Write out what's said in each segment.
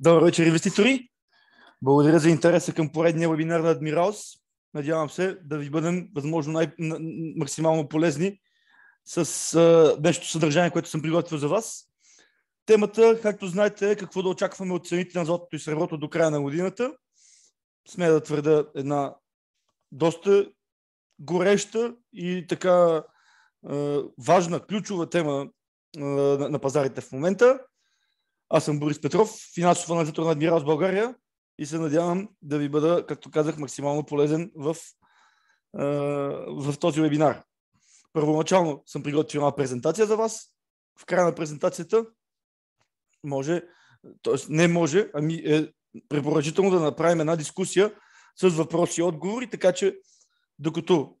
Добър вечер, инвеститори! Благодаря за интереса към поредния вебинар на Адмиралс. Надявам се да ви бъдем възможно най- максимално полезни с а, нещо съдържание, което съм приготвил за вас. Темата, както знаете, е какво да очакваме от цените на златото и среброто до края на годината. Смея да твърда една доста гореща и така а, важна, ключова тема а, на, на пазарите в момента. Аз съм Борис Петров, финансов анализатор на Адмирал с България и се надявам да ви бъда, както казах, максимално полезен в, в този вебинар. Първоначално съм приготвил една презентация за вас. В края на презентацията може, т.е. не може, ами е препоръчително да направим една дискусия с въпроси и отговори, така че докато,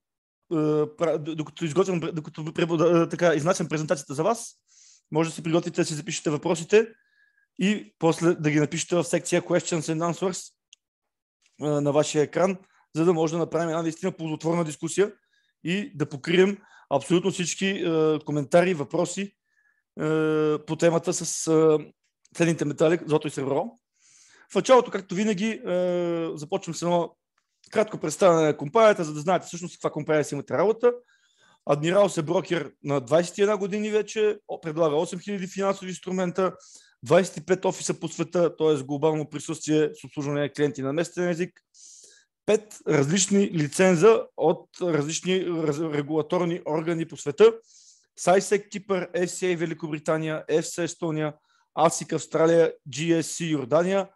докато, изготвям, докато така, изнасям презентацията за вас, може да си приготвите да си запишете въпросите и после да ги напишете в секция Questions and Answers на вашия екран, за да може да направим една наистина ползотворна дискусия и да покрием абсолютно всички коментари, въпроси по темата с следните метали, злато и сребро. В началото, както винаги, започвам с едно кратко представяне на компанията, за да знаете всъщност каква компания си имате работа. Адмирал се брокер на 21 години вече, предлага 8000 финансови инструмента, 25 офиса по света, т.е. глобално присъствие с обслужване на клиенти на местен език, 5 различни лиценза от различни регулаторни органи по света, SISEC, Кипър, FCA е Великобритания, FCA е Естония, ASIC Австралия, GSC е Йордания.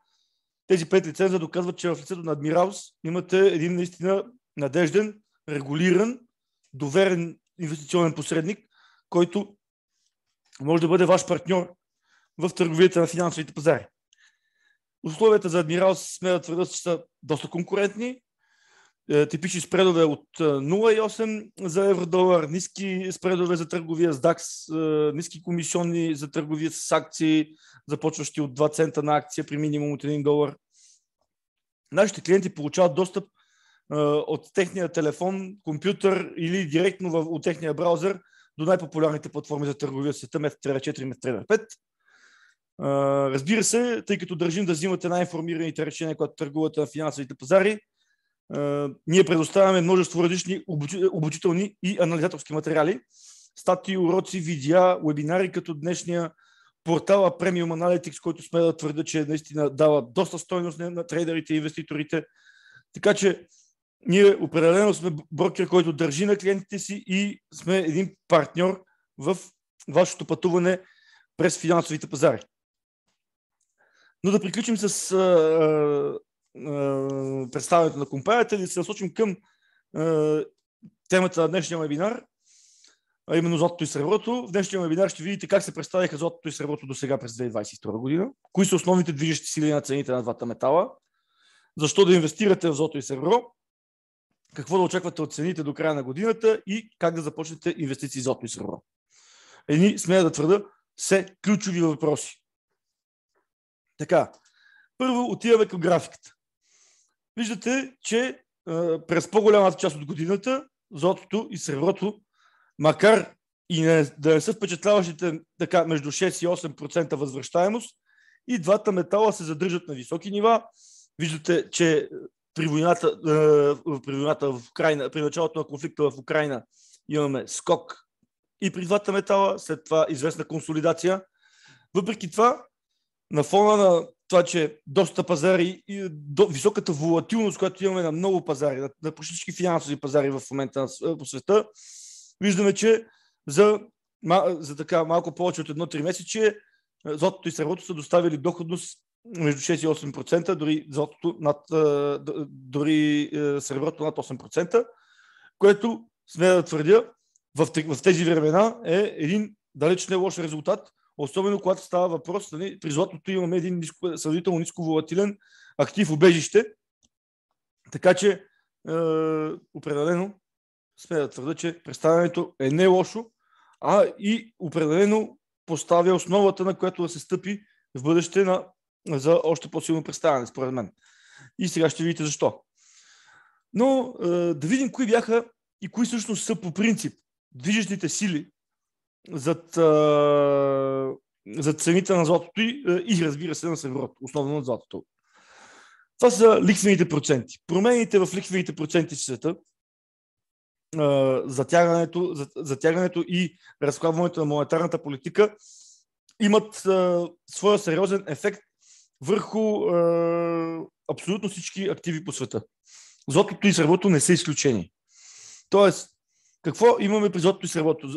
Тези пет лиценза доказват, че в лицето на Адмиралс имате един наистина надежден, регулиран, доверен инвестиционен посредник, който може да бъде ваш партньор в търговията на финансовите пазари. Условията за адмирал се сме да твърдят, че са доста конкурентни. Е, типични спредове от 0,8 е, за евро-долар, ниски спредове за търговия с DAX, е, ниски комисионни за търговия с акции, започващи от 2 цента на акция при минимум от 1 долар. Нашите клиенти получават достъп от техния телефон, компютър или директно от техния браузър до най-популярните платформи за търговия света MF34 и разбира се, тъй като държим да взимате най-информираните решения, когато търгувате на финансовите пазари, ние предоставяме множество различни обучителни и анализаторски материали, статии, уроци, видеа, вебинари, като днешния портала Premium Analytics, който сме да твърда, че наистина дава доста стойност на трейдерите и инвеститорите. Така че ние определено сме брокер, който държи на клиентите си и сме един партньор в вашето пътуване през финансовите пазари. Но да приключим с а, а, представянето на компанията и да се насочим към а, темата на днешния вебинар, а именно златото и среброто. В днешния вебинар ще видите как се представиха златото и среброто до сега през 2022 година, кои са основните движещи сили на цените на двата метала, защо да инвестирате в злато и сребро, какво да очаквате от цените до края на годината и как да започнете инвестиции в злато и сребро. Едни, смея да твърда, се ключови въпроси. Така, първо отиваме към графиката. Виждате, че а, през по-голямата част от годината златото и среброто, макар и не, да не са впечатляващите така между 6 и 8% възвръщаемост, и двата метала се задържат на високи нива. Виждате, че при войната, при войната в Украина, при началото на конфликта в Украина имаме скок и при двата метала, след това известна консолидация. Въпреки това, на фона на това, че доста пазари и до, високата волатилност, която имаме на много пазари, на, на почти всички финансови пазари в момента на, е, по света, виждаме, че за, за така малко повече от едно-три месече е, злотото и среброто са доставили доходност между 6 и 8%, дори, над, е, дори среброто над 8%, което, сме да твърдя, в, в тези времена е един далеч не лош резултат – Особено когато става въпрос, нали, при златото имаме един ниско, сравнително ниско волатилен актив обежище. Така че е, определено сме да твърда, че представянето е не лошо, а и определено поставя основата, на която да се стъпи в бъдеще на, за още по-силно представяне, според мен. И сега ще видите защо. Но е, да видим кои бяха и кои всъщност са по принцип движещите сили зад, а, зад цените на златото и, и разбира се на северот, основно на златото. Това са ликвените проценти. Промените в ликвените проценти в света, затягането, затягането и разхлабването на монетарната политика имат а, своя сериозен ефект върху а, абсолютно всички активи по света. Златото и среброто не са изключени. Тоест, какво имаме при златото и среброто?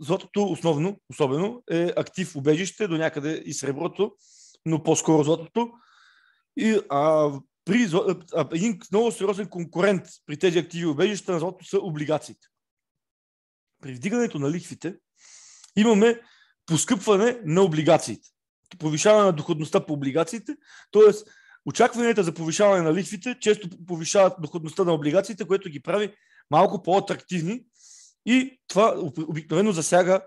Златото основно, особено, е актив убежище, до някъде и среброто, но по-скоро златото. И, а, при, а, един много сериозен конкурент при тези активи убежища на златото са облигациите. При вдигането на лихвите имаме поскъпване на облигациите. Повишаване на доходността по облигациите, т.е. очакванията за повишаване на лихвите често повишават доходността на облигациите, което ги прави малко по-атрактивни и това обикновено засяга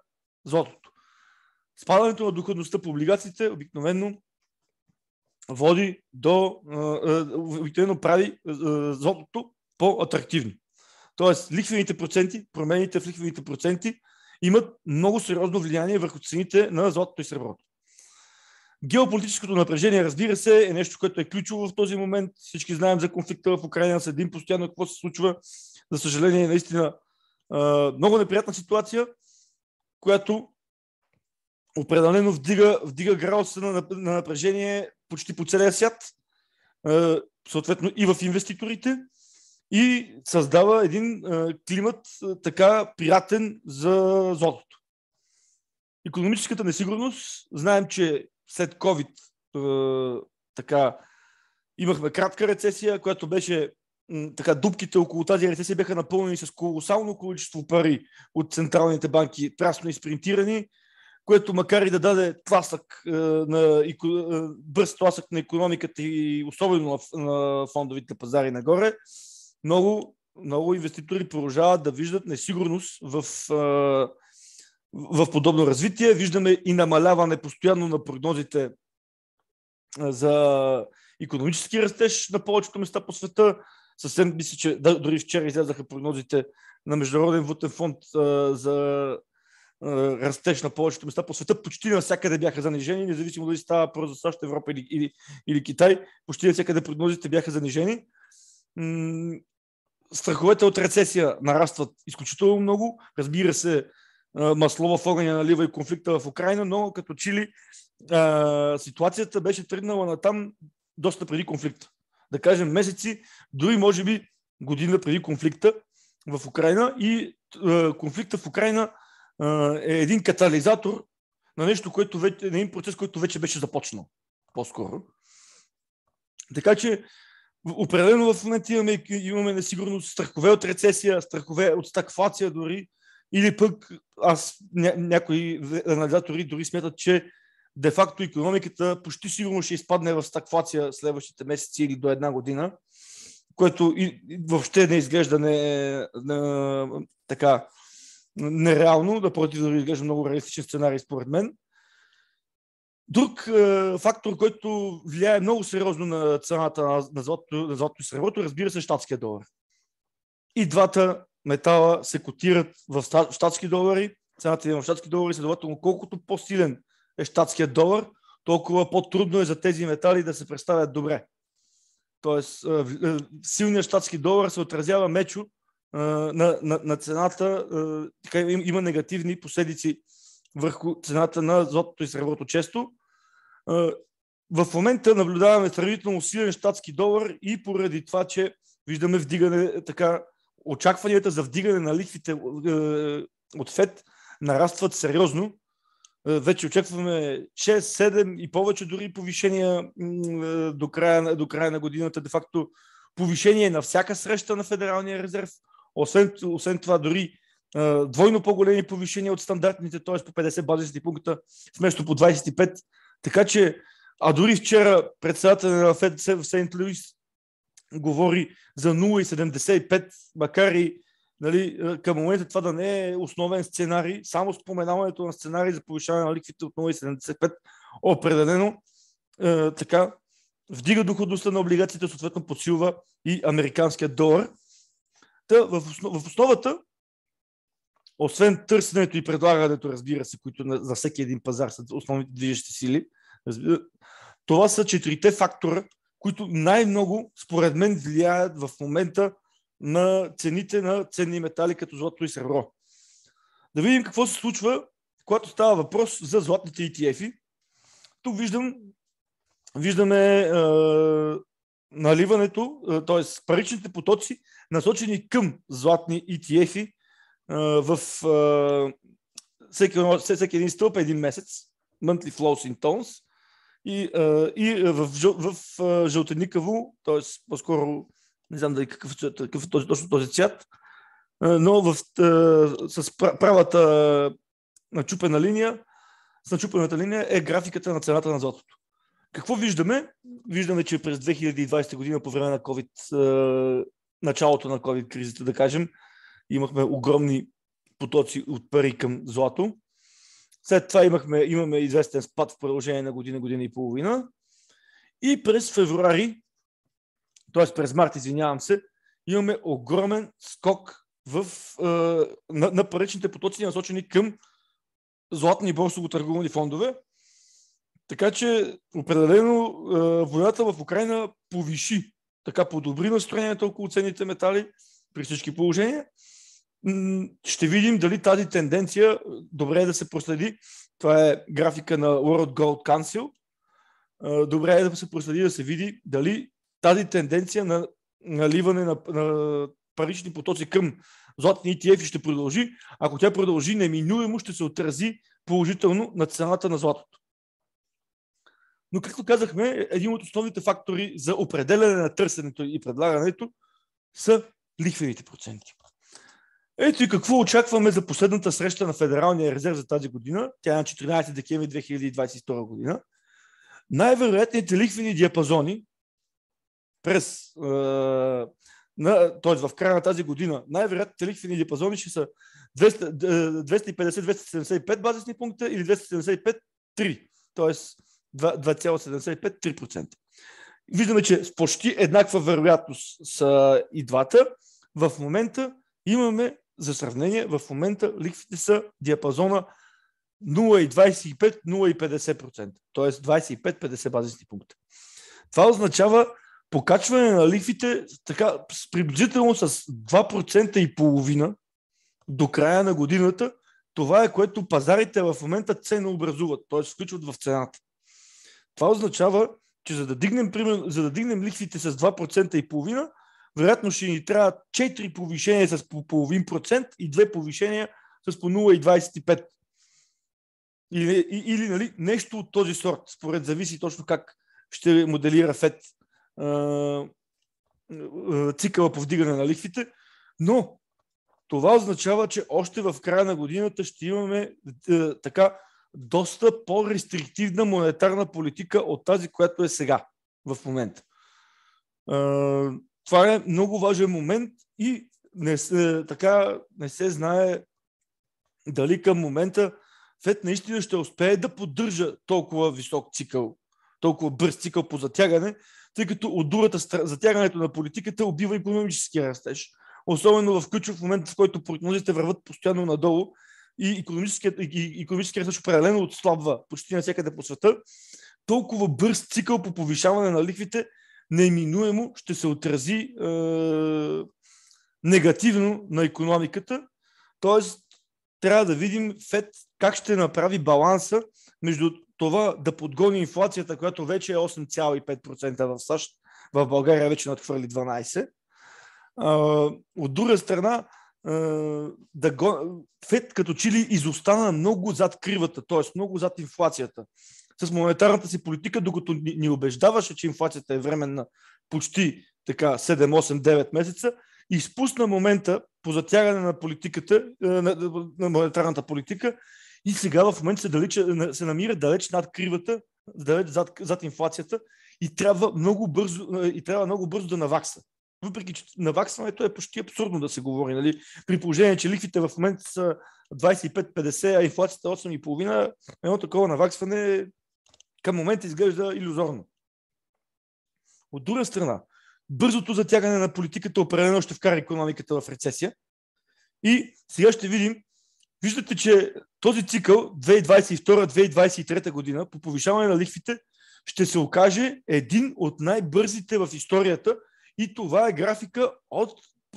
злотото. Спадането на доходността по облигациите обикновено води до, обикновено прави злотото по-атрактивно. Тоест, лихвените проценти, промените в лихвените проценти имат много сериозно влияние върху цените на златото и среброто. Геополитическото напрежение, разбира се, е нещо, което е ключово в този момент. Всички знаем за конфликта в Украина, един, постоянно какво се случва. За съжаление, наистина много неприятна ситуация, която определено вдига, вдига градуса на, на напрежение почти по целия свят, съответно и в инвеститорите, и създава един климат така приятен за злотото. Економическата несигурност, знаем, че след COVID така имахме кратка рецесия, която беше така, дубките около тази рецесия бяха напълнени с колосално количество пари от централните банки, прясно изпринтирани, което макар и да даде тласък е, на, е, бърз тласък на економиката и особено на, на фондовите пазари нагоре, много, много инвеститори продължават да виждат несигурност в, е, в подобно развитие. Виждаме и намаляване постоянно на прогнозите е, за економически растеж на повечето места по света Съвсем мисля, че да, дори вчера излязаха прогнозите на Международен вутен фонд а, за растеж на повечето места по света, почти навсякъде бяха занижени, независимо дали става про за САЩ, Европа или, или, или Китай, почти навсякъде прогнозите бяха занижени. М- страховете от рецесия нарастват изключително много. Разбира се, масло в огъня налива и конфликта в Украина, но като Чили, ситуацията беше тръгнала на там доста преди конфликта да кажем, месеци, дори може би година преди конфликта в Украина. И е, конфликта в Украина е, е един катализатор на нещо, което вече, на един процес, който вече беше започнал по-скоро. Така че определено в момента имаме, имаме несигурност, страхове от рецесия, страхове от стакфация дори, или пък аз, ня, някои анализатори дори смятат, че де-факто економиката почти сигурно ще изпадне в стакфлация следващите месеци или до една година, което и, и въобще не изглежда не, не, така нереално, да против да изглежда много реалистичен сценарий според мен. Друг е, фактор, който влияе много сериозно на цената на, на злато, на злато и среброто, разбира се, щатския долар. И двата метала се котират в щатски долари, цената им е в щатски долари, следователно колкото по-силен е щатският долар, толкова по-трудно е за тези метали да се представят добре. Тоест, силният щатски долар се отразява мечо на, на, на цената, така има негативни последици върху цената на злотото и среброто често. В момента наблюдаваме сравнително силен щатски долар и поради това, че виждаме вдигане, така, очакванията за вдигане на лихвите от ФЕД нарастват сериозно е, вече очакваме 6, 7 и повече дори повишения е, до края, до края на годината. Де факто повишение на всяка среща на Федералния резерв. Освен, освен това, дори е, двойно по-големи повишения от стандартните, т.е. по 50 базисни пункта вместо по 25. Така че, а дори вчера председател на ФЕД в Сент Луис говори за 0,75, макар и нали, към момента това да не е основен сценарий, само споменаването на сценарий за повишаване на ликвите от 0,75 определено е, така вдига доходността на облигациите, съответно подсилва и американския долар. Та, в, основ, в основата, освен търсенето и предлагането, разбира се, които на, за всеки един пазар са основните движещи сили, разбира, това са четирите фактора, които най-много, според мен, влияят в момента на цените на ценни метали, като злато и сребро. Да видим какво се случва, когато става въпрос за златните ETF-и. Тук виждам, виждаме е, наливането, е, т.е. паричните потоци, насочени към златни ETF-и е, в е, всеки, всеки един стълб един месец, monthly flows in tones, и, е, и в, в, в жълтеникаво, т.е. по-скоро не знам дали какъв, е какъв е този, точно този цвят, но в, с правата начупена линия, с начупената линия е графиката на цената на златото. Какво виждаме? Виждаме, че през 2020 година по време на COVID, началото на COVID кризата, да кажем, имахме огромни потоци от пари към злато. След това имахме, имаме известен спад в продължение на година, година и половина. И през февруари т.е. през март, извинявам се, имаме огромен скок в, е, на, на паричните потоци, насочени към златни борсово търгувани фондове. Така че определено е, войната в Украина повиши, така подобри настроението около ценните метали при всички положения. Ще видим дали тази тенденция добре е да се проследи. Това е графика на World Gold Council. Добре е да се проследи да се види дали тази тенденция на наливане на, на парични потоци към златни ETF ще продължи. Ако тя продължи, неминуемо ще се отрази положително на цената на златото. Но, както казахме, един от основните фактори за определяне на търсенето и предлагането са лихвените проценти. Ето и какво очакваме за последната среща на Федералния резерв за тази година. Тя е на 14 декември 2022 година. Най-вероятните лихвени диапазони през на, т.е. в края на тази година, най-вероятните ликвени диапазони ще са 250-275 базисни пункта или 275-3, т.е. 2,75-3%. Виждаме, че с почти еднаква вероятност са и двата. В момента имаме, за сравнение, в момента лихвите са диапазона 0,25-0,50%, т.е. 25-50 базисни пункта. Това означава, покачване на лихвите така, приблизително с 2% и половина до края на годината, това е което пазарите в момента цена образуват, т.е. включват в цената. Това означава, че за да дигнем, примерно, за да дигнем лихвите с 2% и половина, вероятно ще ни трябва 4 повишения с по половин процент и 2 повишения с по 0,25. Или, или нали, нещо от този сорт, според зависи точно как ще моделира ФЕД цикъла по вдигане на лихвите, но това означава, че още в края на годината ще имаме така доста по-рестриктивна монетарна политика от тази, която е сега, в момента. това е много важен момент и не се, така не се знае дали към момента Фед наистина ще успее да поддържа толкова висок цикъл толкова бърз цикъл по затягане, тъй като от другата затягането на политиката убива економическия растеж. Особено в ключов момент, в който прогнозите върват постоянно надолу и економическият, и економическият растеж определено отслабва почти навсякъде по света, толкова бърз цикъл по повишаване на ликвите неминуемо ще се отрази е, негативно на економиката. Тоест, трябва да видим Фед как ще направи баланса между това да подгони инфлацията, която вече е 8,5% в САЩ, в България вече надхвърли 12%. От друга страна, да го... Фед като че ли изостана много зад кривата, т.е. много зад инфлацията. С монетарната си политика, докато ни убеждаваше, че инфлацията е временна почти така 7, 8, 9 месеца, изпусна момента по затягане на политиката, е, на, монетарната политика и сега в момента се, далеч, се намира далеч над кривата, далеч зад, зад инфлацията и трябва много бързо, и трябва много бързо да навакса. Въпреки, че наваксването е почти абсурдно да се говори. Нали? При положение, че лихвите в момента са 25-50, а инфлацията 8,5, едно такова наваксване към момента изглежда иллюзорно. От друга страна, бързото затягане на политиката определено ще вкара економиката в рецесия. И сега ще видим Виждате, че този цикъл 2022-2023 година по повишаване на лихвите ще се окаже един от най-бързите в историята и това е графика от,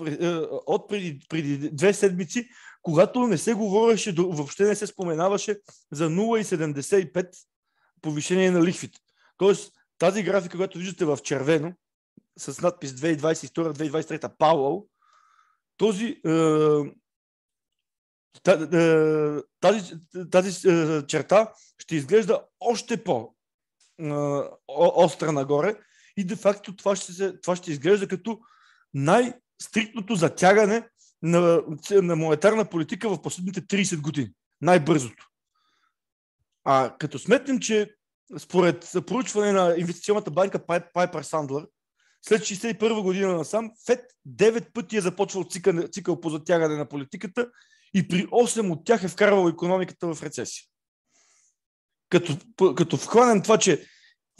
е, от преди, преди две седмици, когато не се говореше, въобще не се споменаваше за 0,75 повишение на лихвите. Тоест тази графика, която виждате в червено, с надпис 2022-2023 Пауъл, този, е, е, тази, тази е, черта ще изглежда още по е, остра нагоре и де факто това ще, се, това ще изглежда като най-стриктното затягане на, на монетарна политика в последните 30 години. Най-бързото. А като сметнем, че според проучване на инвестиционната банка Piper Sandler, след 61 година насам, ФЕД 9 пъти е започвал цикъл, цикъл по затягане на политиката и при 8 от тях е вкарвал економиката в рецесия. Като, като вхванем това, че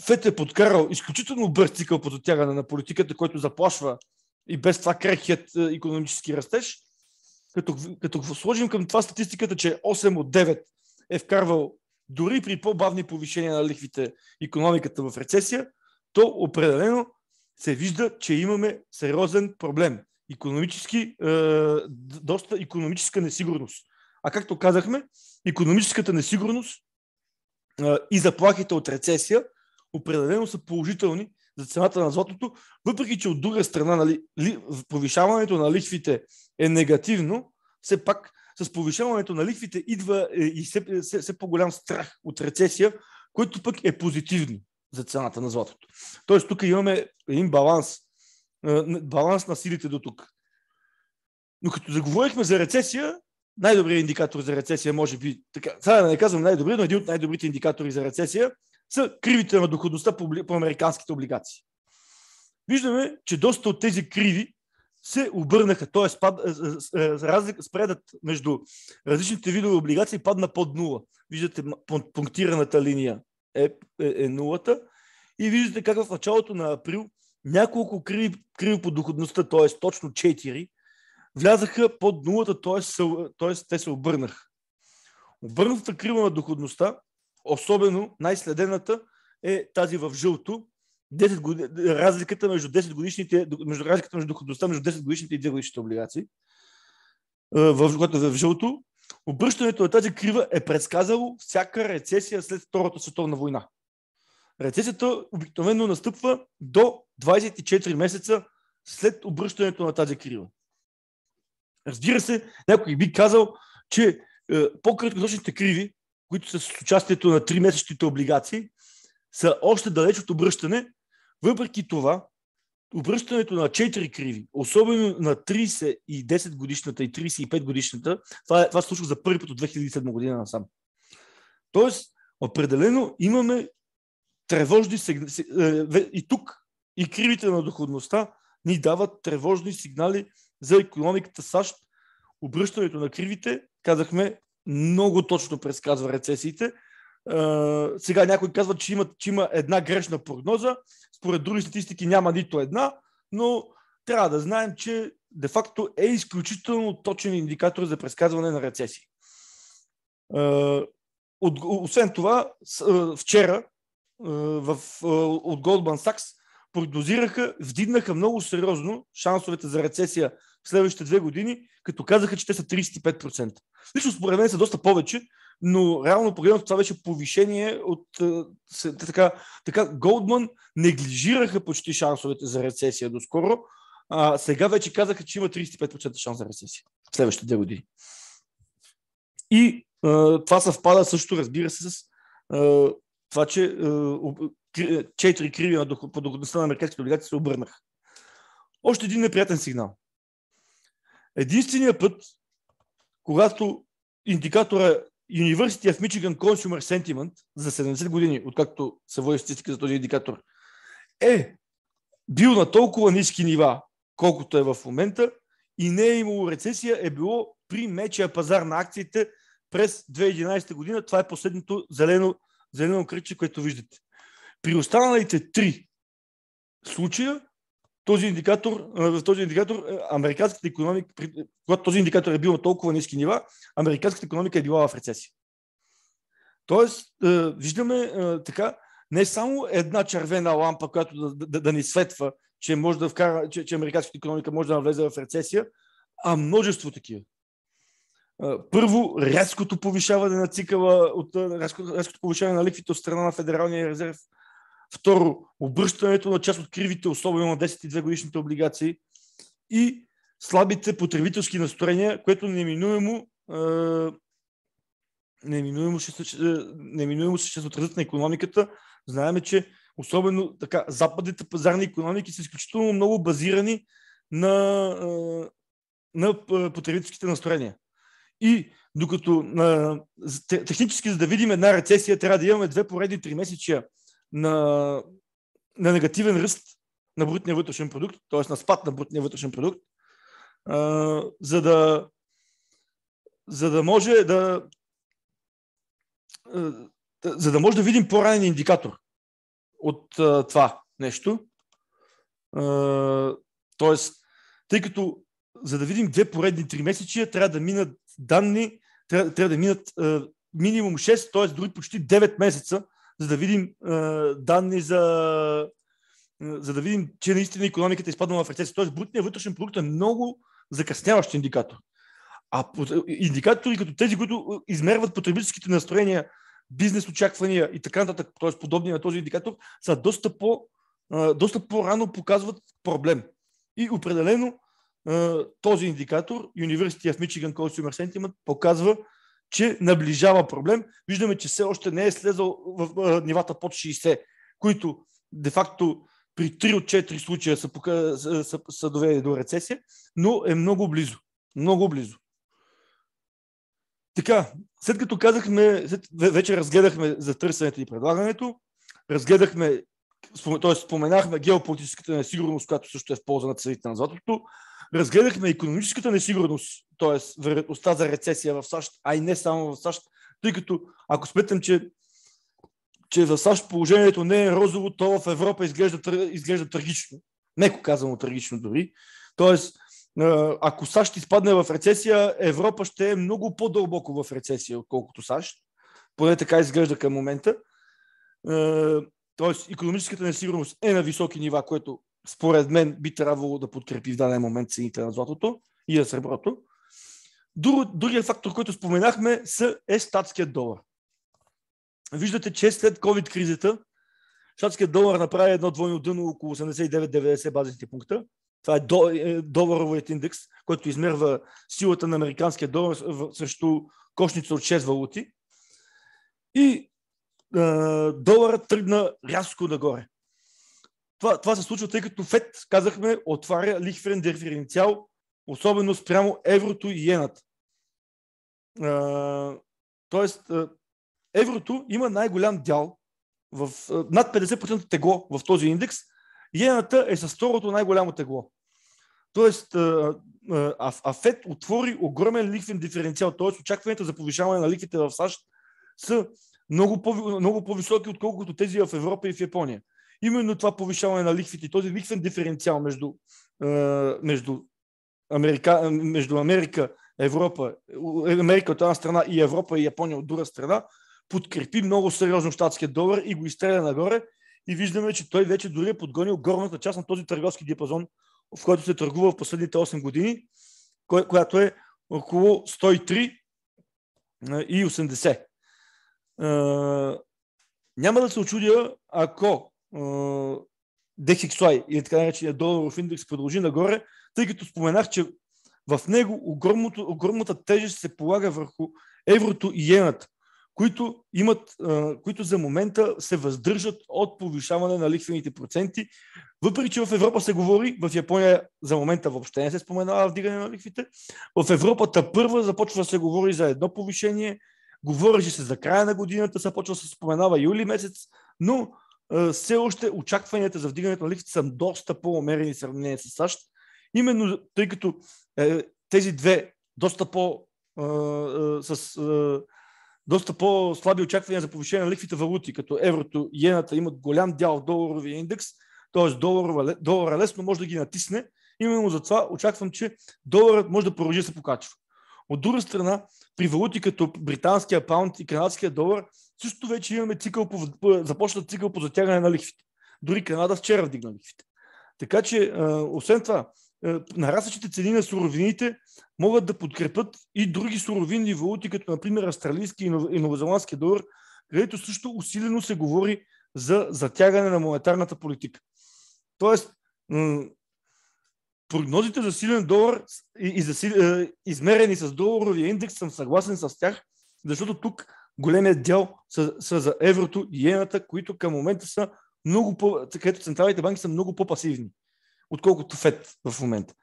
Фет е подкарал изключително бърз цикъл под отягане на политиката, който заплашва и без това крехият економически растеж, като, като сложим към това статистиката, че 8 от 9 е вкарвал дори при по-бавни повишения на лихвите економиката в рецесия, то определено се вижда, че имаме сериозен проблем економически, е, доста економическа несигурност. А както казахме, економическата несигурност е, и заплахите от рецесия определено са положителни за цената на златото, въпреки че от друга страна нали, ли, повишаването на лихвите е негативно, все пак с повишаването на лихвите идва е, и все, все, все по-голям страх от рецесия, който пък е позитивно за цената на златото. Тоест тук имаме един баланс – баланс на силите до тук. Но като заговорихме за рецесия, най-добрият индикатор за рецесия, може би, така, сега да не казвам най-добри, но един от най-добрите индикатори за рецесия са кривите на доходността по, по американските облигации. Виждаме, че доста от тези криви се обърнаха, т.е. спредът между различните видове облигации падна под нула. Виждате, пунктираната линия е, е, е нулата. И виждате как в началото на април няколко криви, криви по доходността, т.е. точно 4, влязаха под нулата, т.е. те се обърнаха. Обърната крива на доходността, особено най-следената, е тази в жълто, 10 години, разликата между 10 годишните, между разликата между доходността между 10 годишните и 2 годишните облигации, в, което е в жълто, обръщането на тази крива е предсказало всяка рецесия след Втората световна война. Рецесията обикновено настъпва до 24 месеца след обръщането на тази крива. Разбира се, някой би казал, че е, по-краткосрочните криви, които са с участието на 3-месечните облигации, са още далеч от обръщане. Въпреки това, обръщането на 4 криви, особено на 30 и 10 годишната и 35 годишната, това, е, това се случва за първи път от 2007 година насам. Тоест, определено имаме тревожни сигнали. Е, и тук и кривите на доходността ни дават тревожни сигнали за економиката САЩ. Обръщането на кривите, казахме, много точно предсказва рецесиите. Е, сега някой казва, че има, че има една грешна прогноза. Според други статистики няма нито една, но трябва да знаем, че де-факто е изключително точен индикатор за предсказване на рецесии. Е, освен това, вчера в, от Goldman Sachs прогнозираха, вдигнаха много сериозно шансовете за рецесия в следващите две години, като казаха, че те са 35%. Лично според мен са доста повече, но реално погледнато това беше повишение от... Така, така Goldman неглижираха почти шансовете за рецесия доскоро, а, сега вече казаха, че има 35% шанс за рецесия в следващите две години. И а, това съвпада също, разбира се, с това, че е, е, четири криви на по доходността на американските облигации се обърнаха. Още един неприятен сигнал. Единственият път, когато индикатора е University of Michigan Consumer Sentiment за 70 години, откакто се води статистика за този индикатор, е бил на толкова ниски нива, колкото е в момента, и не е имало рецесия, е било при мечия пазар на акциите през 2011 година. Това е последното зелено за едно кръче, което виждате. При останалите три случая, този индикатор, в този индикатор е, американската економика, когато този индикатор е бил на толкова ниски нива, американската економика е била в рецесия. Тоест, е, виждаме е, така, не само една червена лампа, която да, да, да ни светва, че, може да вкара, че, че американската економика може да навлезе в рецесия, а множество такива. Първо, резкото повишаване на цикъла от резко, резкото повишаване на ликвите от страна на Федералния резерв. Второ, обръщането на част от кривите, особено на 10 2 годишните облигации. И слабите потребителски настроения, което неминуемо неминуемо ще, неминуемо ще се отразят на економиката. Знаеме, че особено така, западните пазарни економики са изключително много базирани на, на потребителските настроения. И докато на, технически, за да видим една рецесия, трябва да имаме две поредни три месечия на, на негативен ръст на брутния вътрешен продукт, т.е. на спад на брутния вътрешен продукт, а, за, да, за да може да а, за да може да видим по-ранен индикатор от а, това нещо. А, тоест, тъй като за да видим две поредни три месечия, трябва да минат данни трябва, трябва да минат а, минимум 6, т.е. дори почти 9 месеца, за да видим а, данни за за да видим, че наистина економиката е изпаднала в рецесия. Тоест, брутният вътрешен продукт е много закъсняващ индикатор. А индикатори като тези, които измерват потребителските настроения, бизнес очаквания и така нататък, т.е. подобни на този индикатор, са доста, по, доста по-рано показват проблем. И определено този индикатор, University of Michigan Consumer Sentiment, показва, че наближава проблем. Виждаме, че все още не е слезал в нивата под 60, които де-факто при 3 от 4 случая са, пока, са, са доведени до рецесия, но е много близо. Много близо. Така, след като казахме, вече разгледахме за търсенето и предлагането, разгледахме, т.е. споменахме геополитическата несигурност, която също е в полза на цените на златото, разгледах на економическата несигурност, т.е. вероятността за рецесия в САЩ, а и не само в САЩ, тъй като ако сметнем, че че за САЩ положението не е розово, то в Европа изглежда, изглежда трагично. Меко казано трагично дори. Тоест, ако САЩ изпадне в рецесия, Европа ще е много по-дълбоко в рецесия, отколкото САЩ. Поне така изглежда към момента. Тоест, економическата несигурност е на високи нива, което според мен би трябвало да подкрепи в даден момент цените на златото и на среброто. другият фактор, който споменахме, е статският долар. Виждате, че след COVID-кризата щатският долар направи едно двойно дъно около 89-90 базисни пункта. Това е, е доларовият индекс, който измерва силата на американския долар срещу кошница от 6 валути. И е, доларът тръгна рязко нагоре това, това се случва, тъй като ФЕД, казахме, отваря лихвен диференциал, особено спрямо еврото и иената. тоест, еврото има най-голям дял в над 50% тегло в този индекс. Иената е с второто най-голямо тегло. Тоест, ФЕД отвори огромен лихвен диференциал, т.е. очакванията за повишаване на лихвите в САЩ са много, по- много по-високи, отколкото тези в Европа и в Япония именно това повишаване на лихвите, този лихвен диференциал между, между, Америка, между Америка, Европа, Америка от една страна и Европа и Япония от друга страна, подкрепи много сериозно щатския долар и го изстреля нагоре и виждаме, че той вече дори е подгонил горната част на този търговски диапазон, в който се търгува в последните 8 години, която е около 103 и 80. Няма да се очудя, ако DXY или така наречения доларов индекс продължи нагоре, тъй като споменах, че в него огромното, огромната тежест се полага върху еврото и иената, които, имат, които за момента се въздържат от повишаване на лихвените проценти, въпреки че в Европа се говори, в Япония за момента въобще не се споменава вдигане на лихвите, в Европата първа започва да се говори за едно повишение, говореше се за края на годината, започва да се споменава юли месец, но все още очакванията за вдигането на лихвите са доста по-умерени в сравнение с САЩ. Именно тъй като е, тези две доста по е, е, с доста по-слаби очаквания за повишение на лихвите валути, като еврото и иената имат голям дял в доларовия индекс, т.е. Долара, долара лесно може да ги натисне. Именно затова очаквам, че доларът може да продължи да се покачва. От друга страна, при валути като британския паунд и канадския долар, също вече имаме цикъл по, започна цикъл по затягане на лихвите. Дори Канада вчера вдигна лихвите. Така че, освен това, нарастващите цени на суровините могат да подкрепят и други суровинни валути, като например австралийски и новозеландски долар, където също усилено се говори за затягане на монетарната политика. Тоест, прогнозите за силен долар и, и за е, измерени с доларовия индекс съм съгласен с тях, защото тук големият дял са, са за еврото и иената, които към момента са много по... където централните банки са много по-пасивни, отколкото ФЕД в момента.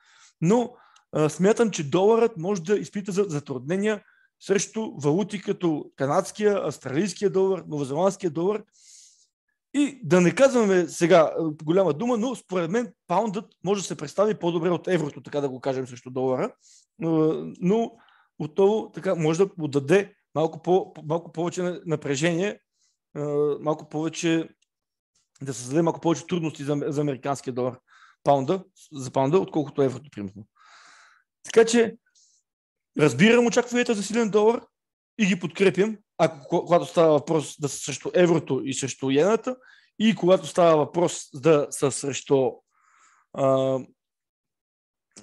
Но а, смятам, че доларът може да изпита затруднения срещу валути като канадския, австралийския долар, новозеландския долар, и да не казваме сега е, голяма дума, но според мен паундът може да се представи по-добре от еврото, така да го кажем срещу долара, е, но отново така може да отдаде малко, по, малко повече напрежение, е, малко повече да създаде малко повече трудности за, за американския долар паунда, за паунда, отколкото еврото, примерно. Така че разбирам очакванията за силен долар, и ги подкрепим, ако, когато става въпрос да са срещу еврото и срещу иената, и когато става въпрос да са срещу а,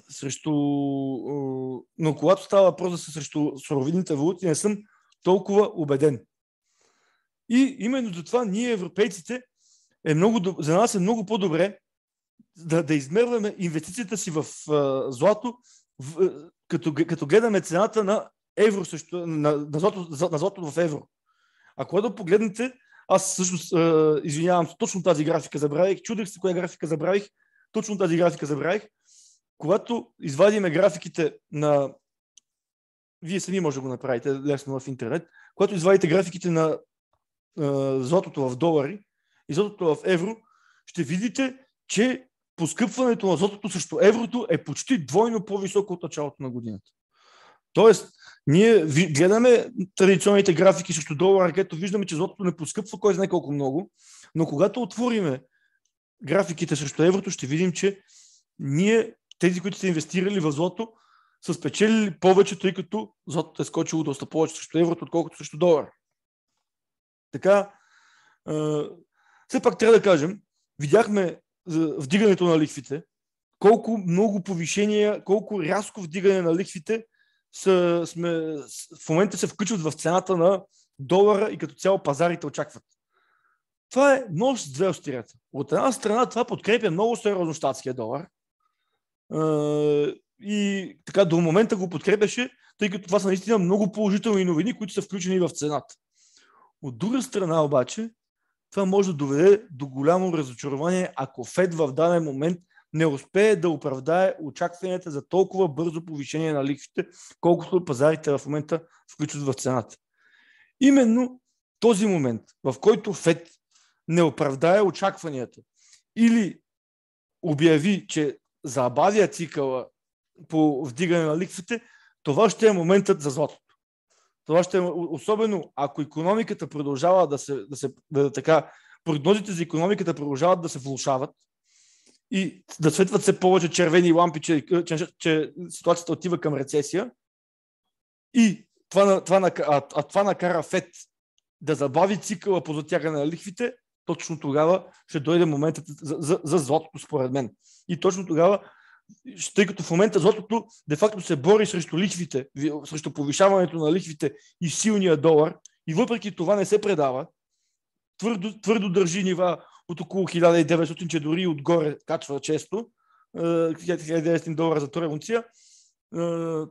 срещу... Но когато става въпрос да са срещу суровините валути, не съм толкова убеден. И именно за това ние, европейците, е много, за нас е много по-добре да, да измерваме инвестицията си в а, злато, в, като, като гледаме цената на евро също, на, на, злато, на златото в евро. Ако е да погледнете, аз всъщност, е, извинявам се, точно тази графика забравих, чудех се коя графика забравих, точно тази графика забравих. Когато извадиме графиките на... Вие сами може да го направите лесно в интернет. Когато извадите графиките на е, златото в долари и златото в евро, ще видите, че поскъпването на златото срещу еврото е почти двойно по-високо от началото на годината. Тоест, ние гледаме традиционните графики срещу долара, където виждаме, че злотото не поскъпва кой знае колко много, но когато отвориме графиките срещу еврото, ще видим, че ние, тези, които са инвестирали в злото, са спечелили повече, тъй като злотото е скочило доста повече срещу еврото, отколкото срещу долара. Така, все пак трябва да кажем, видяхме вдигането на лихвите, колко много повишения, колко рязко вдигане на лихвите са, сме, в момента се включват в цената на долара и като цяло пазарите очакват. Това е нож с две остирята. От една страна това подкрепя много сериозно щатския долар. И така до момента го подкрепяше, тъй като това са наистина много положителни новини, които са включени в цената. От друга страна обаче, това може да доведе до голямо разочарование, ако Фед в даден момент не успее да оправдае очакванията за толкова бързо повишение на лихвите, колкото пазарите в момента включват в цената. Именно този момент, в който ФЕД не оправдае очакванията или обяви, че забавя цикъла по вдигане на лихвите, това ще е моментът за златото. Това ще е, особено ако економиката продължава да се, да се да, така, прогнозите за економиката продължават да се влушават, и да светват се повече червени лампи, че, че, че ситуацията отива към рецесия. И това, това, а, а това накара ФЕД да забави цикъла по затягане на лихвите, точно тогава ще дойде моментът за, за, за златото, според мен. И точно тогава, тъй като в момента златото де-факто се бори срещу лихвите, срещу повишаването на лихвите и силния долар, и въпреки това не се предава, твърдо, твърдо държи нива от около 1900, че дори отгоре качва често. 1900 е, долара за втора емоция. Е,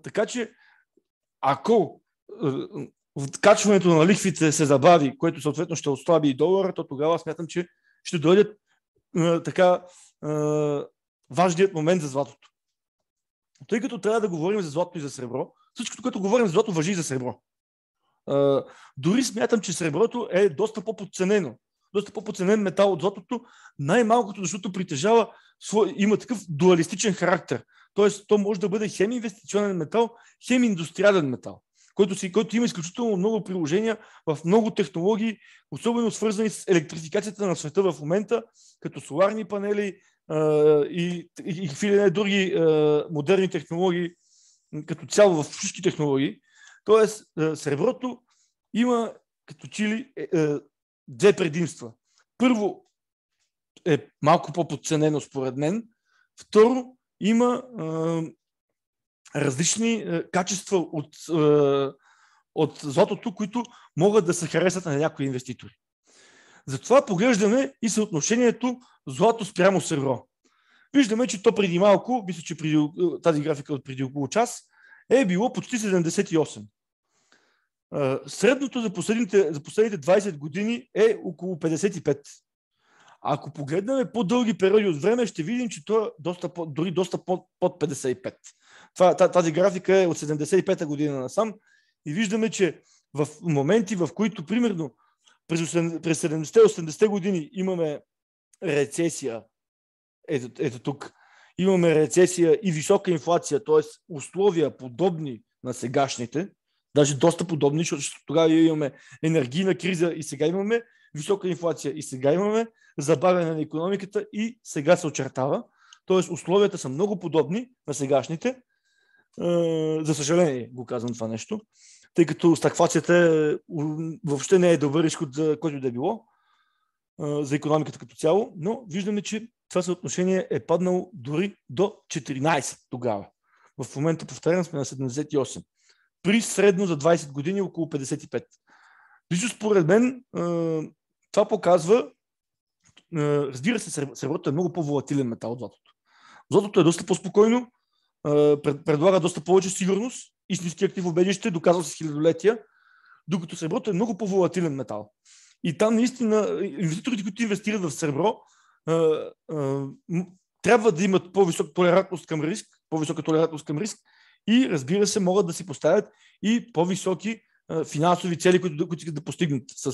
така че, ако е, качването на лихвите се забави, което съответно ще ослаби и долара, то тогава смятам, че ще дойде така важният момент за златото. Тъй като трябва да говорим за злато и за сребро, всичко което говорим за злато, въжи и за сребро. Дори смятам, че среброто е доста по-подценено доста по поценен метал от златото, най-малкото, защото притежава, свой, има такъв дуалистичен характер. Тоест, то може да бъде хем инвестиционен метал, хем индустриален метал, който, си, който има изключително много приложения в много технологии, особено свързани с електрификацията на света в момента, като соларни панели а, и, и, и други а, модерни технологии, като цяло в всички технологии. Тоест, среброто има като чили е, е две предимства. Първо е малко по-подценено според мен. Второ, има е, различни е, качества от, е, от златото, които могат да се харесат на някои инвеститори. Затова поглеждаме и съотношението злато спрямо сребро. Виждаме, че то преди малко, мисля, че преди, тази графика от преди около час, е било почти 78 средното за последните, за последните 20 години е около 55. Ако погледнем по-дълги периоди от време, ще видим, че то е доста, дори доста под, под 55. Това, тази графика е от 75-та година насам и виждаме, че в моменти, в които примерно през, 70-80-те години имаме рецесия, ето, ето тук, имаме рецесия и висока инфлация, т.е. условия подобни на сегашните – Даже доста подобни, защото тогава имаме енергийна криза и сега имаме висока инфлация и сега имаме забавяне на економиката и сега се очертава. Тоест условията са много подобни на сегашните. Е, за съжаление го казвам това нещо, тъй като стакфацията е, въобще не е добър изход за който да е било, е, за економиката като цяло, но виждаме, че това съотношение е паднало дори до 14 тогава. В момента, повтарям, сме на 78 при средно за 20 години около 55. Лично според мен това показва, разбира се, среброто е много по-волатилен метал от златото. Златото е доста по-спокойно, предлага доста повече сигурност и актив убежище, доказва се с хилядолетия, докато среброто е много по-волатилен метал. И там наистина инвеститорите, които инвестират в сребро, трябва да имат по-висока толерантност към риск, по-висока толерантност към риск и разбира се могат да си поставят и по-високи финансови цели, които, които искат да постигнат с,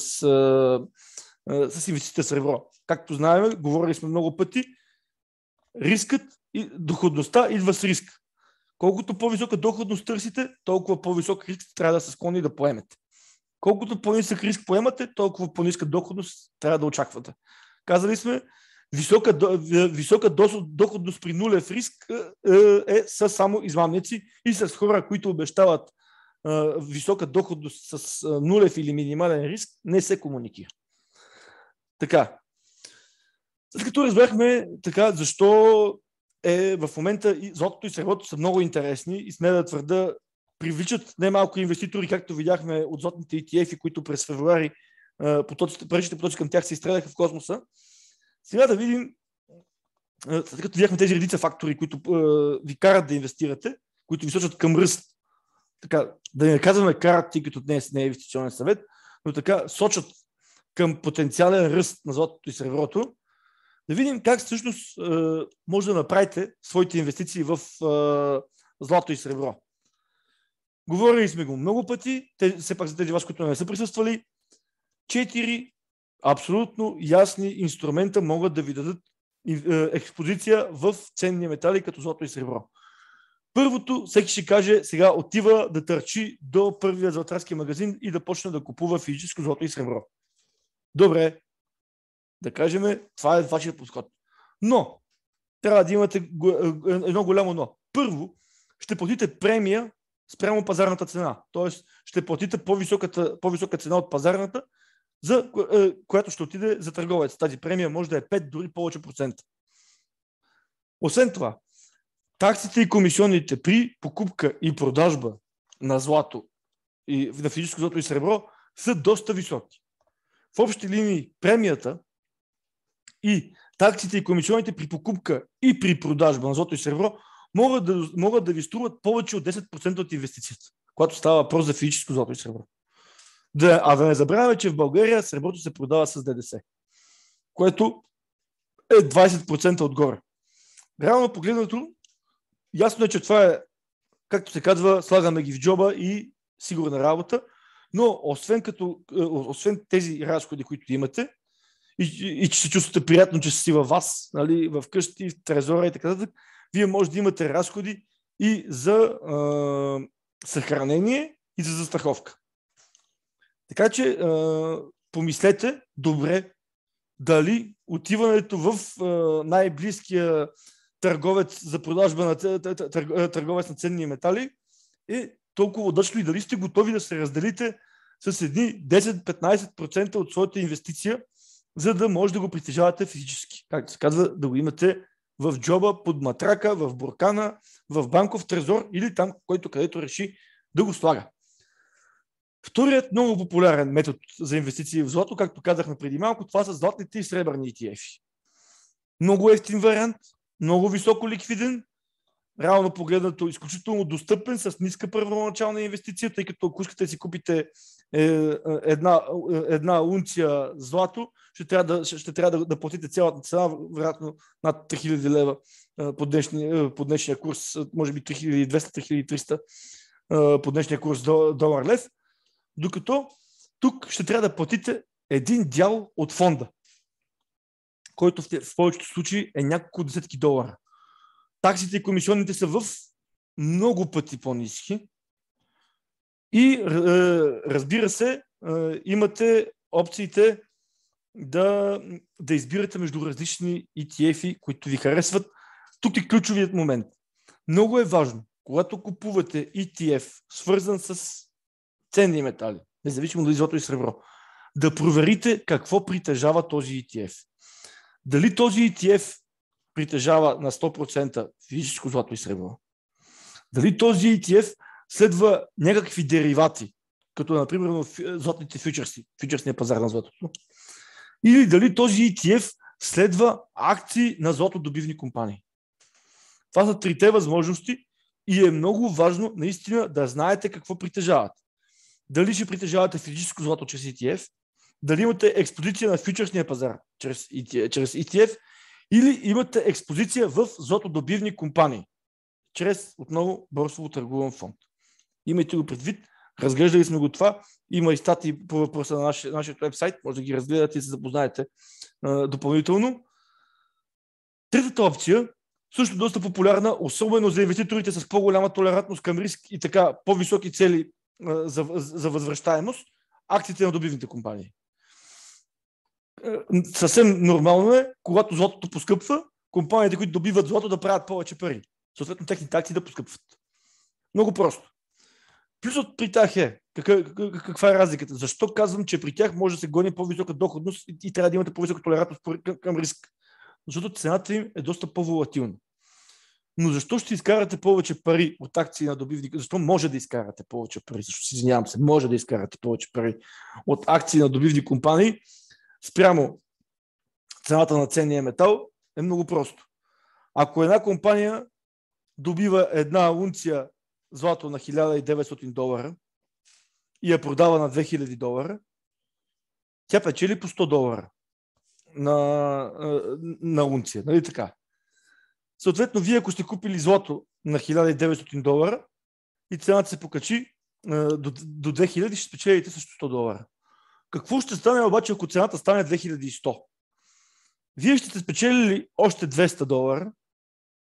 с инвестициите с евро. Както знаем, говорили сме много пъти, рискът и доходността идва с риск. Колкото по-висока доходност търсите, толкова по-висок риск трябва да се склони да поемете. Колкото по-нисък риск поемате, толкова по-ниска доходност трябва да очаквате. Казали сме, Висока, висока доходност при нулев риск е, е, е са само извънници и с хора, които обещават е, висока доходност с нулев или минимален риск, не се комуникира. Така. След като разбрахме така, защо е в момента и злотото и среброто са много интересни и сме да твърда, привличат немалко инвеститори, както видяхме от злотните ETF, които през февруари потоците, паричните потоци към тях се изстреляха в космоса. Сега да видим, след като видяхме тези редица фактори, които ви карат да инвестирате, които ви сочат към ръст, така, да не казваме карат, тъй като днес не е инвестиционен съвет, но така сочат към потенциален ръст на златото и среброто, да видим как всъщност може да направите своите инвестиции в злато и сребро. Говорили сме го много пъти, те, все пак за тези вас, които не са присъствали. Четири абсолютно ясни инструмента могат да ви дадат е, експозиция в ценни метали, като злато и сребро. Първото, всеки ще каже, сега отива да търчи до първия златарски магазин и да почне да купува физическо злато и сребро. Добре, да кажем, това е вашият подход. Но, трябва да имате е, е, едно голямо но. Първо, ще платите премия спрямо пазарната цена. Тоест, ще платите по-високата, по-висока цена от пазарната, за, е, която ще отиде за търговец. Тази премия може да е 5, дори повече процента. Освен това, таксите и комисионните при покупка и продажба на злато и на физическо злато и сребро са доста високи. В общи линии премията и таксите и комисионните при покупка и при продажба на злато и сребро могат да, могат да ви струват повече от 10% от инвестицията, когато става въпрос за физическо злато и сребро. Да, а да не забравяме, че в България среброто се продава с ДДС, което е 20% отгоре. Реално погледнато, ясно е, че това е, както се казва, слагаме ги в джоба и сигурна работа, но освен, като, е, освен тези разходи, които имате, и, и, и че се чувствате приятно, че си във вас, нали, в къщи, в трезора и така нататък, вие може да имате разходи и за е, съхранение, и за застраховка. Така че а, помислете добре дали отиването в а, най-близкия търговец за продажба на търговец на ценни метали е толкова удачно и дали сте готови да се разделите с едни 10-15% от своята инвестиция, за да може да го притежавате физически. Както се казва, да го имате в джоба, под матрака, в буркана, в банков трезор или там, който където реши да го слага. Вторият много популярен метод за инвестиции в злато, както казахме преди малко, това са златните и сребърни ETF. Много ефтин вариант, много високо ликвиден, реално погледнато изключително достъпен с ниска първоначална инвестиция, тъй като ако искате да си купите е, е, една, е, една унция злато, ще трябва, да, ще трябва да, да платите цялата цена, вероятно над 3000 лева по, днешния, по днешния курс, може би 3200-3300 по днешния курс долар-лев. Докато тук ще трябва да платите един дял от фонда, който в повечето случаи е няколко десетки долара. Таксите и комисионните са в много пъти по-низки. И е, разбира се, е, имате опциите да, да избирате между различни ETF-и, които ви харесват. Тук е ключовият момент. Много е важно, когато купувате ETF, свързан с ценни метали, независимо дали злато и сребро, да проверите какво притежава този ETF. Дали този ETF притежава на 100% физическо злато и сребро? Дали този ETF следва някакви деривати, като например златните фьючерси, фьючерсния пазар на златото? Или дали този ETF следва акции на златодобивни компании? Това са трите възможности и е много важно наистина да знаете какво притежавате дали ще притежавате физическо злато чрез ETF, дали имате експозиция на фьючерсния пазар чрез ETF, e или имате експозиция в златодобивни компании чрез отново борсово търгуван фонд. Имайте го предвид, разглеждали сме го това, има и статии по въпроса на нашия, нашия вебсайт, може да ги разгледате и се запознаете а, допълнително. Третата опция, също доста популярна, особено за инвеститорите с по-голяма толерантност към риск и така по-високи цели за, за възвръщаемост акциите на добивните компании. Е, съвсем нормално е, когато златото поскъпва, компаниите, които добиват злато, да правят повече пари. Съответно, техните акции да поскъпват. Много просто. Плюсът при тях е, каква, каква е разликата? Защо казвам, че при тях може да се гони по-висока доходност и, и трябва да имате по-висока толерантност към риск? Защото цената им е доста по-волатилна но защо ще изкарате повече пари от акции на добивника? Защо може да изкарате повече пари? Защо си извинявам се, може да изкарате повече пари от акции на добивни компании спрямо цената на ценния метал е много просто. Ако една компания добива една унция злато на 1900 долара и я продава на 2000 долара, тя печели по 100 долара на, е, на унция, нали така? Съответно, вие ако сте купили злато на 1900 долара и цената се покачи до, до 2000, ще спечелите също 100 долара. Какво ще стане обаче, ако цената стане 2100? Вие ще сте спечелили още 200 долара,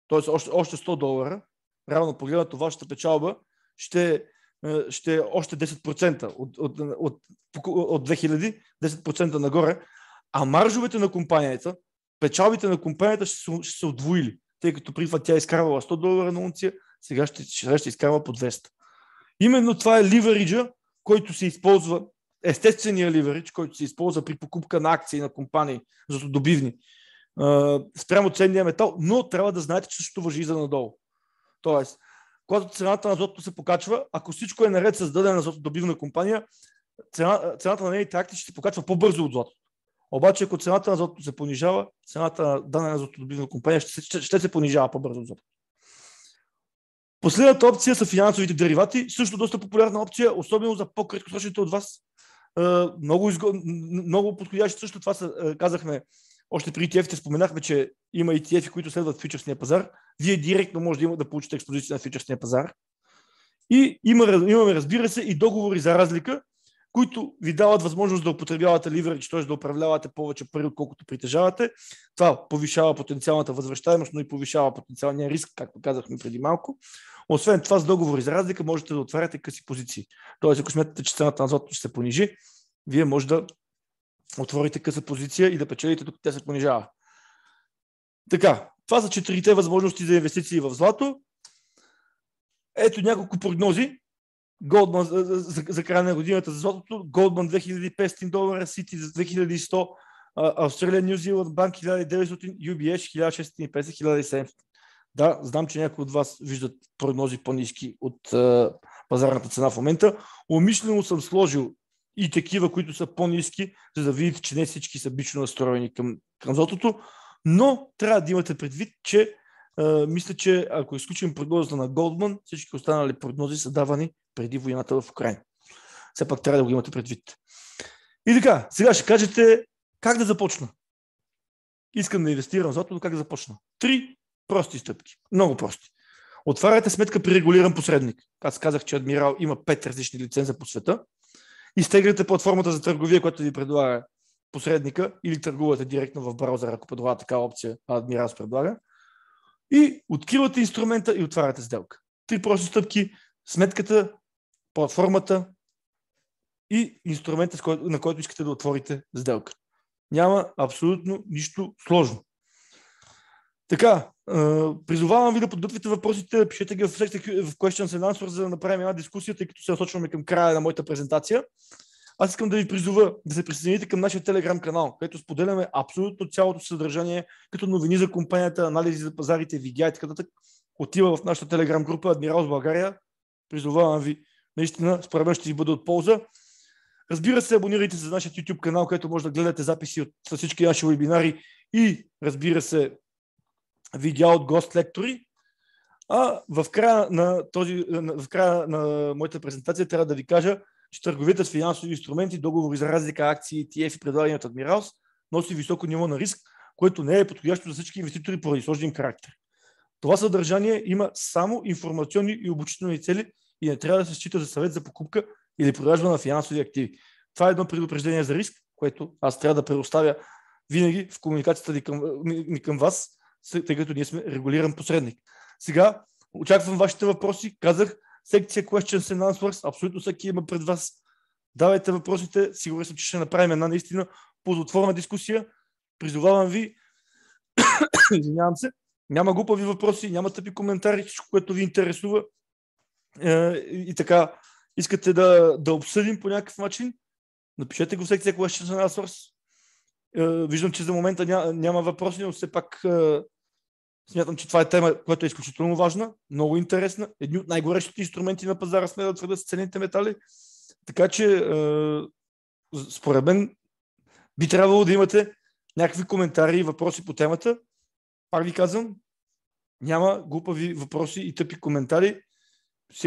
т.е. Още, още 100 долара, равно погледнато вашата печалба ще, ще е още 10% от, от, от, от 2000, 10% нагоре, а маржовете на компанията, печалбите на компанията ще са, ще са тъй като при това тя е изкарвала 100 долара на унция, сега ще, ще, ще изкарва по 200. Именно това е ливериджа, който се използва, естествения ливеридж, който се използва при покупка на акции на компании, за добивни, спрямо ценния метал, но трябва да знаете, че същото въжи и за надолу. Тоест, когато цената на злото се покачва, ако всичко е наред с дадена добивна компания, цена, цената на нейните акции ще се покачва по-бързо от злото. Обаче, ако цената на златото се понижава, цената на дадена златодобивна компания ще, ще, ще се понижава по-бързо от златото. Последната опция са финансовите деривати, също доста популярна опция, особено за по-краткосрочните от вас. Е, много, изго... много подходящи също това са, е, казахме, още при ETF-те споменахме, че има ETF, които следват фичерсния пазар. Вие директно може да, има, да получите експозиция на фичерсния пазар. И има, имаме, разбира се, и договори за разлика, които ви дават възможност да употребявате ливерич, т.е. да управлявате повече пари, отколкото притежавате. Това повишава потенциалната възвръщаемост, но и повишава потенциалния риск, както казахме преди малко. Освен това, с договори за разлика можете да отваряте къси позиции. Тоест, ако смятате, че цената на злато ще се понижи, вие може да отворите къса позиция и да печелите, докато тя се понижава. Така, това са четирите възможности за инвестиции в злато. Ето няколко прогнози, Голдман за, за, за края на годината за златото, Голдман 2500 долара, Сити за 2100, Австралия, Нью Зиланд, Банк 1900, UBS 1650, 1700. Да, знам, че някои от вас виждат прогнози по-низки от а, пазарната цена в момента. Умишлено съм сложил и такива, които са по-низки, за да видите, че не всички са бично настроени към, към златото, но трябва да имате предвид, че а, мисля, че ако изключим прогноза на Голдман, всички останали прогнози са давани преди войната в Украина. Все пак трябва да го имате предвид. И така, сега ще кажете как да започна. Искам да инвестирам в злато, но как да започна? Три прости стъпки. Много прости. Отваряте сметка при регулиран посредник. Аз казах, че Адмирал има пет различни лиценза по света. Изтегляте платформата за търговия, която ви предлага посредника или търгувате директно в браузър, ако предлага такава опция, а Адмирал се предлага. И откривате инструмента и отваряте сделка. Три прости стъпки. Сметката платформата и инструмента, на който искате да отворите сделка. Няма абсолютно нищо сложно. Така, призовавам ви да подготвите въпросите, пишете ги в, в Questions and Answers, за да направим една дискусия, тъй като се насочваме към края на моята презентация. Аз искам да ви призова да се присъедините към нашия телеграм канал, където споделяме абсолютно цялото съдържание, като новини за компанията, анализи за пазарите, видеа и така нататък. Отива в нашата телеграм група Адмирал с България. Призовавам ви наистина, според мен ще ви бъде от полза. Разбира се, абонирайте се за нашия YouTube канал, където може да гледате записи от всички наши вебинари и, разбира се, видеа от гост-лектори. А в края на, този, в края на моята презентация трябва да ви кажа, че търговията с финансови инструменти, договори за разлика, акции, ETF и предлагания от Адмиралс носи високо ниво на риск, което не е подходящо за всички инвеститори поради сложен характер. Това съдържание има само информационни и обучителни цели – и не трябва да се счита за съвет за покупка или продажба на финансови активи. Това е едно предупреждение за риск, което аз трябва да предоставя винаги в комуникацията ни към, ни към вас, тъй като ние сме регулиран посредник. Сега очаквам вашите въпроси. Казах, секция Questions and Answers, абсолютно всеки има пред вас. Давайте въпросите, сигурен съм, че ще направим една наистина ползотворна дискусия. Призовавам ви, извинявам се, няма глупави въпроси, няма тъпи коментари, всичко, което ви интересува, е, и така, искате да, да обсъдим по някакъв начин, напишете го в секция Question and Answers. Виждам, че за момента няма, няма въпроси, но все пак е, смятам, че това е тема, която е изключително важна, много интересна. Едни от най-горещите инструменти на пазара сме да твърда с ценните метали. Така че, е, според мен, би трябвало да имате някакви коментари и въпроси по темата. Пак ви казвам, няма глупави въпроси и тъпи коментари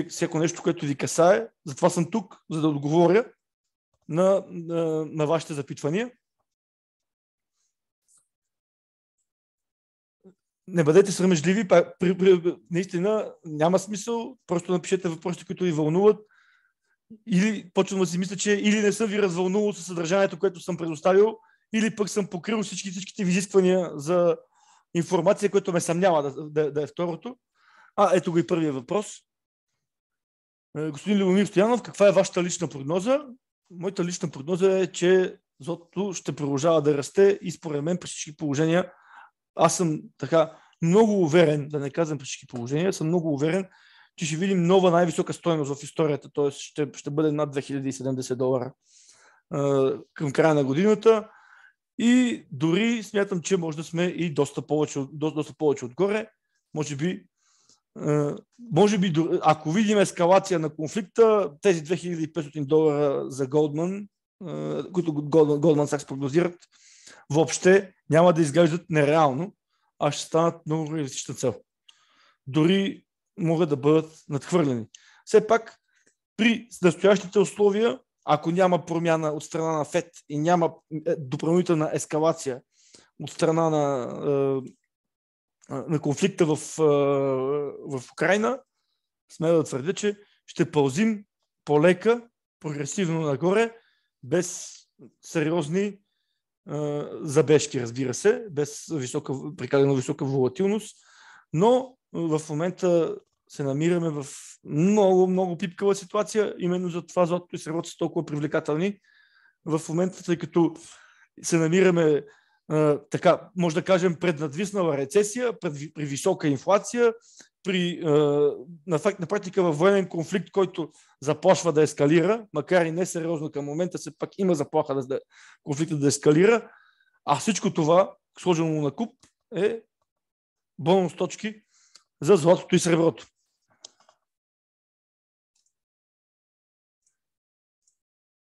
всяко нещо, което ви касае. Затова съм тук, за да отговоря на, на, на вашите запитвания. Не бъдете срамежливи, при, при, наистина няма смисъл, просто напишете въпросите, които ви вълнуват. Или почвам да си мисля, че или не съм ви развълнувал със съдържанието, което съм предоставил, или пък съм покрил всички, всичките ви изисквания за информация, което ме съмнява да, да, да е второто. А, ето го и първият въпрос. Е, господин Любомир Стоянов, каква е вашата лична прогноза? Моята лична прогноза е, че злотото ще продължава да расте и според мен при всички положения аз съм така много уверен, да не казвам при всички положения, съм много уверен, че ще видим нова най-висока стоеност в историята, т.е. Ще, ще бъде над 2070 долара към края на годината и дори смятам, че може да сме и доста повече, доста, доста повече отгоре, може би е, може би, ако видим ескалация на конфликта, тези 2500 долара за Голдман, е, които Голдман Сакс прогнозират, въобще няма да изглеждат нереално, а ще станат много реалистична цел. Дори могат да бъдат надхвърлени. Все пак, при настоящите условия, ако няма промяна от страна на ФЕД и няма е, допълнителна ескалация от страна на на конфликта в, в Украина, сме да твърдя, че ще пълзим полека, прогресивно нагоре, без сериозни забежки, разбира се, без висока, прекалено висока волатилност, но в момента се намираме в много, много пипкава ситуация, именно за това златото и среброто са толкова привлекателни. В момента, тъй като се намираме така, може да кажем, преднадвиснала рецесия, пред, при висока инфлация, при, на, факт, на практика във военен конфликт, който започва да ескалира, макар и несериозно към момента, се пак има заплаха да, да конфликтът да ескалира, а всичко това, сложено на куп, е бонус точки за златото и среброто.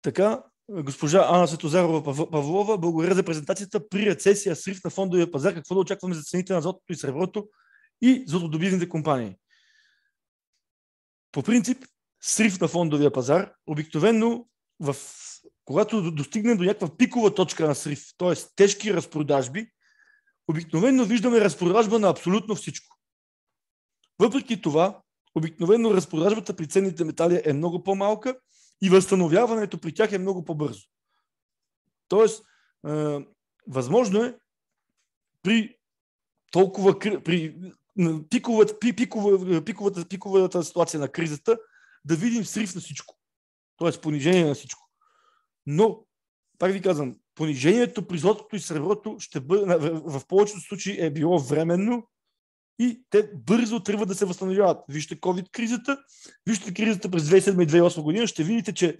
Така, Госпожа Анна Светозарова Павлова, благодаря за презентацията. При рецесия, срив на фондовия пазар, какво да очакваме за цените на златото и среброто и златодобивните компании? По принцип, срив на фондовия пазар, обикновено в когато достигнем до някаква пикова точка на срив, т.е. тежки разпродажби, обикновено виждаме разпродажба на абсолютно всичко. Въпреки това, обикновено разпродажбата при ценните метали е много по-малка и възстановяването при тях е много по-бързо. Тоест, е, възможно е при толкова при пиковата, пи, пиковат, пиковата, пиковата ситуация на кризата да видим срив на всичко. Тоест понижение на всичко. Но, пак ви казвам, понижението при злотото и среброто ще бъде, в повечето случаи е било временно и те бързо трябва да се възстановяват. Вижте COVID-кризата, вижте кризата през 2007 и 2008 година, ще видите, че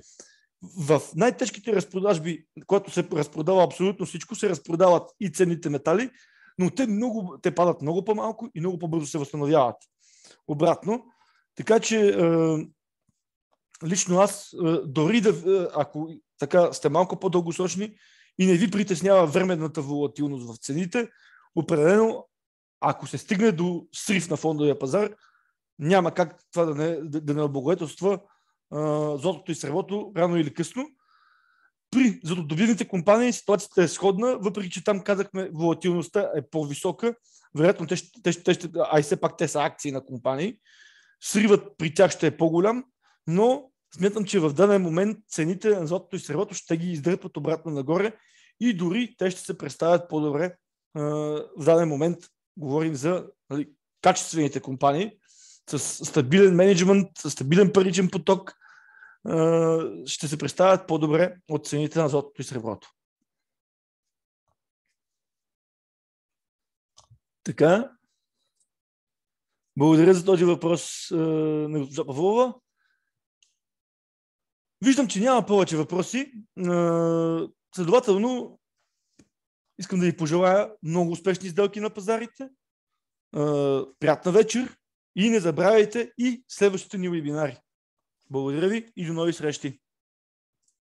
в най-тежките разпродажби, когато се разпродава абсолютно всичко, се разпродават и ценните метали, но те, много, те падат много по-малко и много по-бързо се възстановяват. Обратно. Така че е, лично аз, е, дори да, е, ако така сте малко по-дългосрочни и не ви притеснява временната волатилност в цените, определено ако се стигне до срив на фондовия пазар, няма как това да не, да, не облагодетелства златото и среброто рано или късно. При златодобивните компании ситуацията е сходна, въпреки че там казахме волатилността е по-висока. Вероятно, те ще, те, ще, те ще, а и все пак те са акции на компании. Сривът при тях ще е по-голям, но смятам, че в даден момент цените на златото и среброто ще ги издърпат обратно нагоре и дори те ще се представят по-добре в даден момент Говорим за нали, качествените компании с стабилен менеджмент, с стабилен паричен поток, ще се представят по-добре от цените на златото и среброто. Така. Благодаря за този въпрос на госпожа Павлова. Виждам, че няма повече въпроси. Следователно, Искам да ви пожелая много успешни сделки на пазарите. Приятна вечер и не забравяйте и следващите ни вебинари. Благодаря ви и до нови срещи!